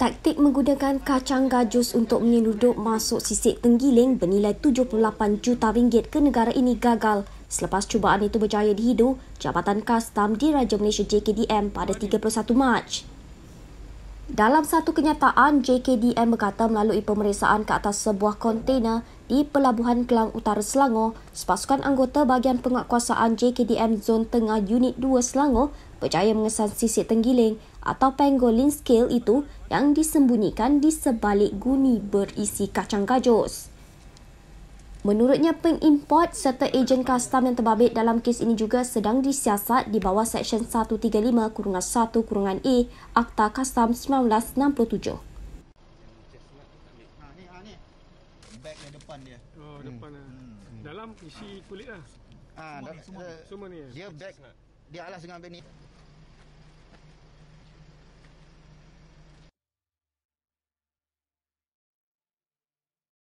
Taktik menggunakan kacang gajus untuk menyeludup masuk sisik tenggiling bernilai 78 juta ringgit ke negara ini gagal. Selepas cubaan itu berjaya dihidu, Jabatan Kastam Diraja Malaysia JKDM pada 31 Mac. Dalam satu kenyataan, JKDM berkata melalui pemeriksaan ke atas sebuah kontena di Pelabuhan Kelang Utara Selangor, sepasukan anggota bahagian penguatkuasaan JKDM Zon Tengah Unit 2 Selangor berjaya mengesan sisik tenggiling atau pangolin scale itu yang disembunyikan di sebalik guni berisi kacang gajos. Menurutnya, pengimport serta ejen kastam yang terbabit dalam kes ini juga sedang disiasat di bawah Seksyen 135-1-A e, Akta Kastam 1967. Ha, ha, hmm. hmm. Dalam isi kulit lah. Ah, semua, dalam, semua, semua ni. Eh, ya. Dia bag, dia alas dengan bag ni.